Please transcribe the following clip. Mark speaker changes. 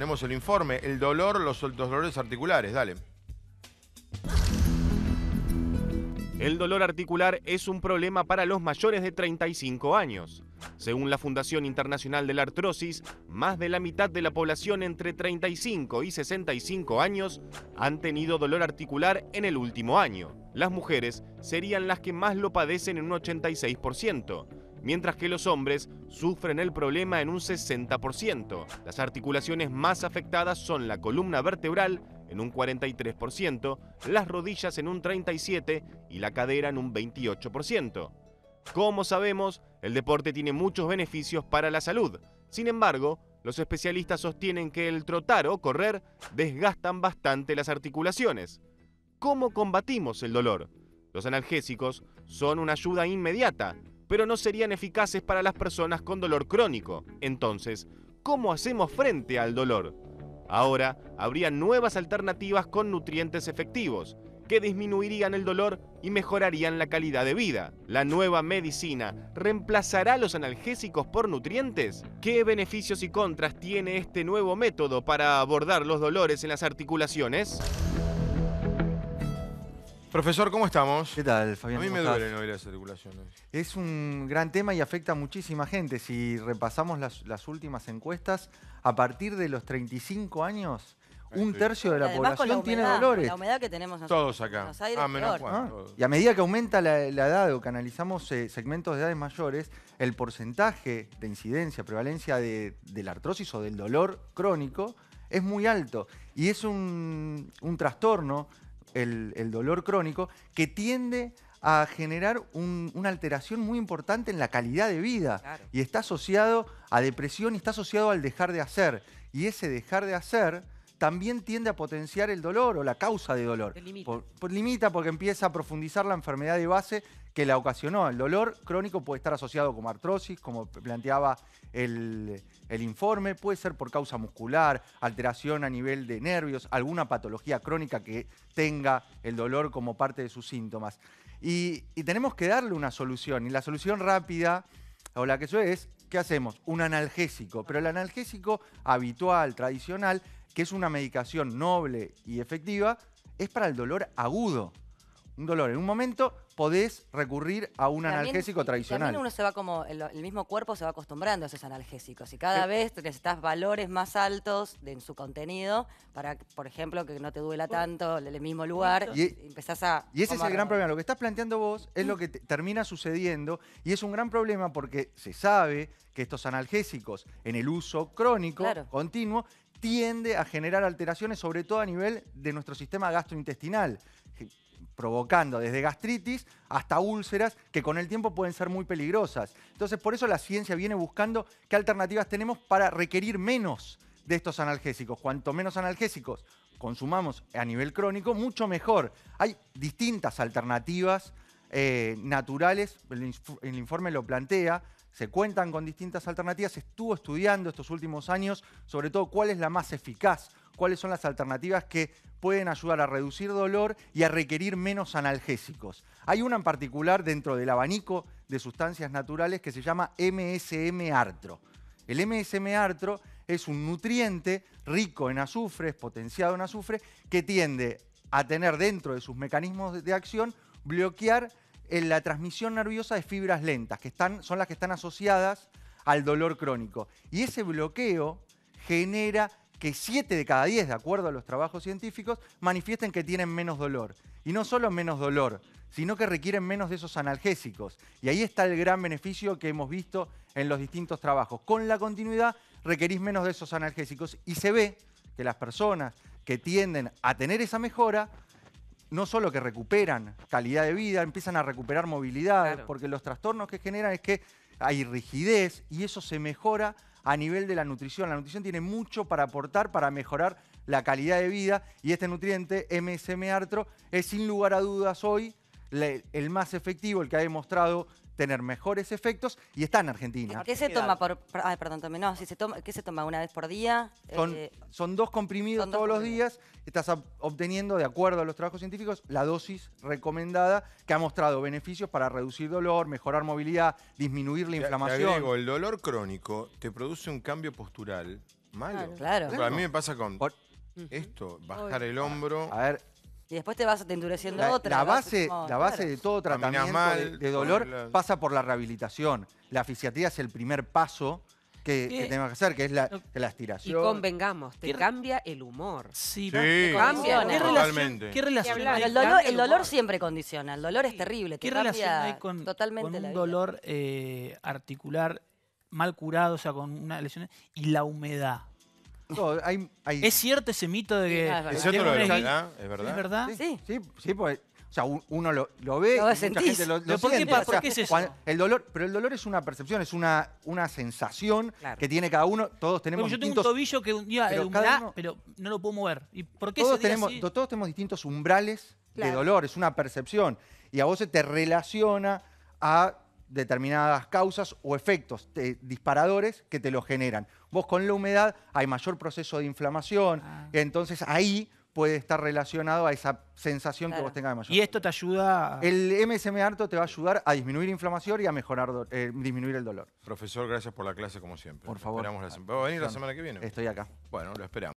Speaker 1: Tenemos el informe, el dolor, los, dolores articulares, dale. El dolor articular es un problema para los mayores de 35 años. Según la Fundación Internacional de la Artrosis, más de la mitad de la población entre 35 y 65 años han tenido dolor articular en el último año. Las mujeres serían las que más lo padecen en un 86%, mientras que los hombres sufren el problema en un 60%. Las articulaciones más afectadas son la columna vertebral en un 43%, las rodillas en un 37% y la cadera en un 28%. Como sabemos, el deporte tiene muchos beneficios para la salud. Sin embargo, los especialistas sostienen que el trotar o correr desgastan bastante las articulaciones. ¿Cómo combatimos el dolor? Los analgésicos son una ayuda inmediata, pero no serían eficaces para las personas con dolor crónico. Entonces, ¿cómo hacemos frente al dolor? Ahora, habría nuevas alternativas con nutrientes efectivos, que disminuirían el dolor y mejorarían la calidad de vida. La nueva medicina reemplazará los analgésicos por nutrientes. ¿Qué beneficios y contras tiene este nuevo método para abordar los dolores en las articulaciones?
Speaker 2: Profesor, ¿cómo estamos? ¿Qué tal, Fabián? A mí me duelen
Speaker 1: hoy las circulaciones.
Speaker 2: Es un gran tema y afecta a muchísima gente. Si repasamos las, últimas encuestas, a partir de los 35 años, un tercio de la población tiene dolores. La humedad que tenemos
Speaker 1: Todos acá. Ah, menos ah.
Speaker 2: Y a medida que aumenta la, edad o canalizamos analizamos eh, segmentos de edades mayores, el porcentaje de incidencia, prevalencia de, la artrosis o del dolor crónico es muy alto. Y es un trastorno el, dolor crónico, que tiende a generar una alteración muy importante en la calidad de vida. Y está asociado a depresión y está asociado al dejar de hacer. Y ese dejar de hacer también tiende a potenciar el dolor o la causa de dolor. Limita. limita porque empieza a profundizar la enfermedad de base que la ocasionó. El dolor crónico puede estar asociado con artrosis, como planteaba el, informe, puede ser por causa muscular, alteración a nivel de nervios, alguna patología crónica que tenga el dolor como parte de sus síntomas. Y, y tenemos que darle una solución. Y la solución rápida o la que suele es, ¿qué hacemos? Un analgésico. Pero el analgésico habitual, tradicional, que es una medicación noble y efectiva, es para el dolor agudo. Un dolor en un momento, podés recurrir a un analgésico tradicional. También uno
Speaker 1: se va como, el, mismo cuerpo se va acostumbrando a esos analgésicos y cada eh. vez necesitas valores más altos en su contenido para, por ejemplo, que no te duela tanto en el mismo lugar. Y, Y ese
Speaker 2: es el gran problema. Lo que estás planteando vos es lo que termina sucediendo y es un gran problema porque se sabe que estos analgésicos en el uso crónico, continuo, tiende a generar alteraciones, sobre todo a nivel de nuestro sistema gastrointestinal, provocando desde gastritis hasta úlceras que con el tiempo pueden ser muy peligrosas. Entonces, por eso la ciencia viene buscando qué alternativas tenemos para requerir menos de estos analgésicos. Cuanto menos analgésicos consumamos a nivel crónico, mucho mejor. Hay distintas alternativas eh, naturales, el informe lo plantea, se cuentan con distintas alternativas. Estuvo estudiando estos últimos años, sobre todo cuál es la más eficaz, cuáles son las alternativas que pueden ayudar a reducir dolor y a requerir menos analgésicos. Hay una en particular dentro del abanico de sustancias naturales que se llama MSM-Artro. El MSM-Artro es un nutriente rico en azufre, es potenciado en azufre, que tiende a tener dentro de sus mecanismos de acción bloquear en la transmisión nerviosa de fibras lentas, que están, son las que están asociadas al dolor crónico. Y ese bloqueo genera que 7 de cada 10, de acuerdo a los trabajos científicos, manifiesten que tienen menos dolor. Y no solo menos dolor, sino que requieren menos de esos analgésicos. Y ahí está el gran beneficio que hemos visto en los distintos trabajos. Con la continuidad requerís menos de esos analgésicos y se ve que las personas que tienden a tener esa mejora no solo que recuperan calidad de vida, empiezan a recuperar movilidad, porque los trastornos que generan es que hay rigidez y eso se mejora a nivel de la nutrición. La nutrición tiene mucho para aportar para mejorar la calidad de vida y este nutriente MSM Artro es sin lugar a dudas hoy el más efectivo, el que ha demostrado tener mejores efectos y está en Argentina. ¿Qué se toma por,
Speaker 1: perdón, si se ¿qué se toma una vez por día? Son, eh,
Speaker 2: dos comprimidos todos los días, estás obteniendo, de acuerdo a los trabajos científicos, la dosis recomendada que ha mostrado beneficios para reducir dolor, mejorar movilidad, disminuir la inflamación. el dolor crónico te produce un cambio postural malo. claro. A mí me pasa con... esto, bajar el hombro. A ver,
Speaker 1: y después te vas endureciendo otra. La base, la base de todo tratamiento de, dolor pasa
Speaker 2: por la rehabilitación. La fisiatría es el primer paso que, tenemos que hacer, que es la, la estiración. Y
Speaker 1: convengamos, te cambia el humor. Sí, cambia totalmente. ¿Qué relación El dolor, siempre condiciona, el dolor es terrible. ¿Qué relación hay con, totalmente un dolor eh, articular mal curado, o sea, con una lesión, y la humedad?
Speaker 2: ¿Es cierto ese mito de que... es, verdad. ¿Es, verdad? ¿Es verdad? ¿Es verdad? Sí, sí, pues, o sea, uno lo, lo ve, La y mucha gente lo, siente. ¿Por, qué, es eso? el dolor, pero el dolor es una percepción, es una, una sensación que tiene cada uno. Todos tenemos yo tengo un tobillo
Speaker 1: que un día pero, pero no lo puedo mover. por qué todos, tenemos,
Speaker 2: todos tenemos distintos umbrales de dolor, es una percepción. Y a vos se te relaciona a determinadas causas o efectos disparadores que te lo generan. Vos con la humedad hay mayor proceso de inflamación, ah. entonces ahí puede estar relacionado a esa sensación que vos tengas de mayor. ¿Y esto te ayuda? El MSM harto te va a ayudar a disminuir inflamación y a mejorar eh, disminuir el
Speaker 1: dolor. Profesor, gracias por la clase como siempre. Por favor. Esperamos a venir la semana que viene? Estoy acá. Bueno, lo esperamos.